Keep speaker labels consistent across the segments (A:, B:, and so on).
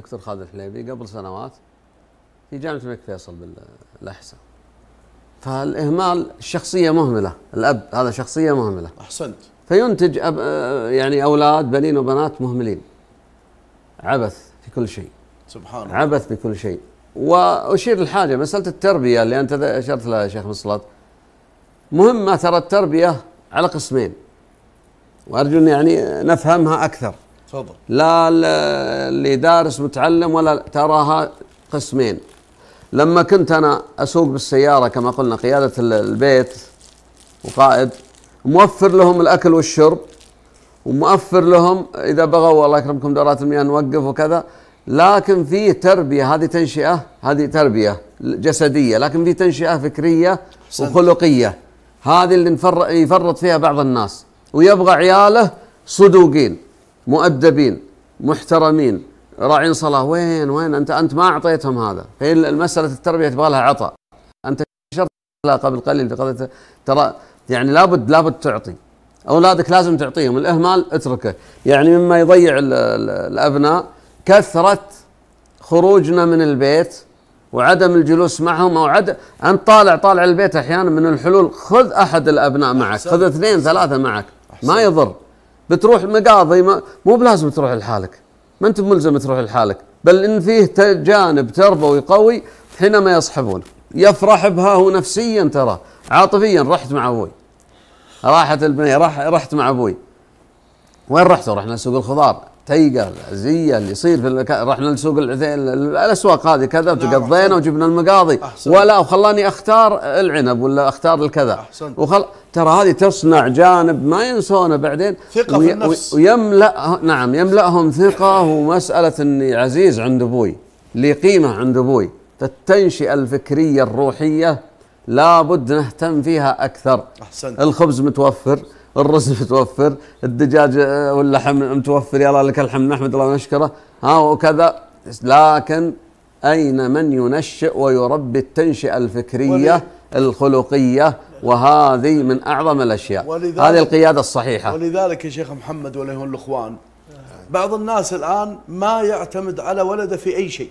A: الدكتور خالد الحليبي قبل سنوات في جامعه الملك فيصل بالاحساء فالاهمال الشخصيه مهمله الاب هذا شخصيه مهمله احسنت فينتج أب يعني اولاد بنين وبنات مهملين عبث في كل شيء سبحان الله عبث بكل شيء واشير لحاجه مساله التربيه اللي انت اشرت لها يا شيخ مصلات مهمه ترى التربيه على قسمين وارجو ان يعني نفهمها اكثر تفضل لا اللي دارس متعلم ولا تراها قسمين لما كنت انا اسوق بالسياره كما قلنا قياده البيت وقائد موفر لهم الاكل والشرب وموفر لهم اذا بغوا الله يكرمكم دورات المياه نوقف وكذا لكن في تربيه هذه تنشئه هذه تربيه جسديه لكن في تنشئه فكريه وخلقيه هذه اللي يفرط فيها بعض الناس ويبغى عياله صدوقين مؤدبين محترمين راعين صلاة وين وين أنت أنت ما أعطيتهم هذا هي المسألة التربية تبغى لها عطاء أنت شرط قبل قليل بقضية ترى يعني لابد لابد تعطي أولادك لازم تعطيهم الإهمال اتركه يعني مما يضيع الأبناء كثرة خروجنا من البيت وعدم الجلوس معهم او عدم انت طالع طالع البيت احيانا من الحلول خذ احد الابناء معك خذ اثنين ثلاثه معك ما يضر بتروح مقاضي مو بلازم تروح لحالك ما انت ملزم تروح لحالك بل ان فيه جانب تربوي قوي حينما يصحبون يفرح بها هو نفسيا ترى عاطفيا رحت مع ابوي راحت البنيه راح رحت مع ابوي وين رحتوا؟ رحنا سوق الخضار تيقه العزيه اللي يصير في المكا... رحنا لسوق العثيل الاسواق هذه كذا وتقضينا وجبنا المقاضي أحسن. ولا وخلاني اختار العنب ولا اختار الكذا وخل... ترى هذه تصنع جانب ما ينسونه بعدين ثقه وي... في النفس ويملا نعم يملاهم ثقه ومساله اني عزيز عند ابوي لي قيمه عند ابوي فالتنشئه الفكريه الروحيه لابد نهتم فيها اكثر احسنت الخبز متوفر الرز متوفر الدجاج آه، واللحم متوفر يلا لك الحمد نحمد الله ونشكره ها وكذا لكن أين من ينشئ ويربي التنشئة الفكرية الخلقية وهذه من أعظم الأشياء هذه القيادة الصحيحة
B: ولذلك يا شيخ محمد وليهم الأخوان بعض الناس الآن ما يعتمد على ولده في أي شيء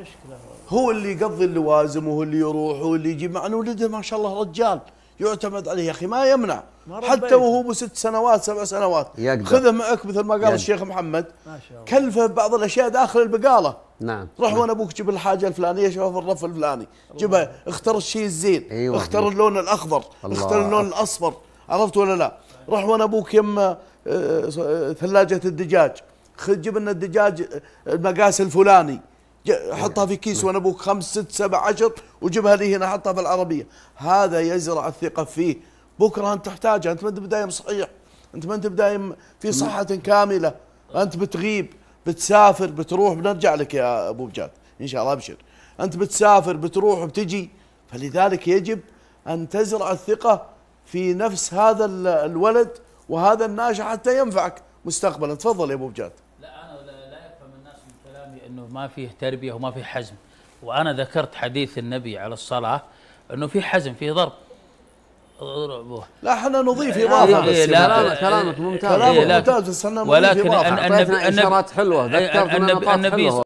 B: مشكلة هو اللي يقضي اللوازم وهو اللي يروح وهو اللي يجي مع أن ولده ما شاء الله رجال يعتمد عليه يا اخي ما يمنع حتى وهو بست سنوات سبع سنوات يقدر. خذه معك مثل ما قال الشيخ محمد ما شاء الله. كلفه بعض الاشياء داخل البقاله نعم روح نعم. وانا ابوك جيب الحاجه الفلانيه شوفها في الرف الفلاني جيبها اختر الشيء الزين أيوة. اختر اللون الاخضر الله. اختر اللون الاصفر عرفت ولا لا روح وانا ابوك يم آه، آه، ثلاجه الدجاج جيب لنا الدجاج آه، المقاس الفلاني حطها في كيس وانا ابوك خمس ست سبع عشر وجيبها لي هنا حطها في العربيه هذا يزرع الثقه فيه بكره انت تحتاجها انت ما انت بدايم صحيح انت ما انت بدايم في صحه كامله انت بتغيب بتسافر بتروح بنرجع لك يا ابو بجاد ان شاء الله ابشر انت بتسافر بتروح وبتجي فلذلك يجب ان تزرع الثقه في نفس هذا الولد وهذا الناشئ حتى ينفعك مستقبلا تفضل يا ابو بجاد
A: انه ما فيه تربيه وما فيه حزم وانا ذكرت حديث النبي على الصلاه انه في حزم في ضرب لا احنا نضيف إيه، اضافه بس إيه، لا لا كلامك ممتاز كلامك إيه، ممتاز بس احنا ولكن نضيف اضافه النبي النبي حلوه النبي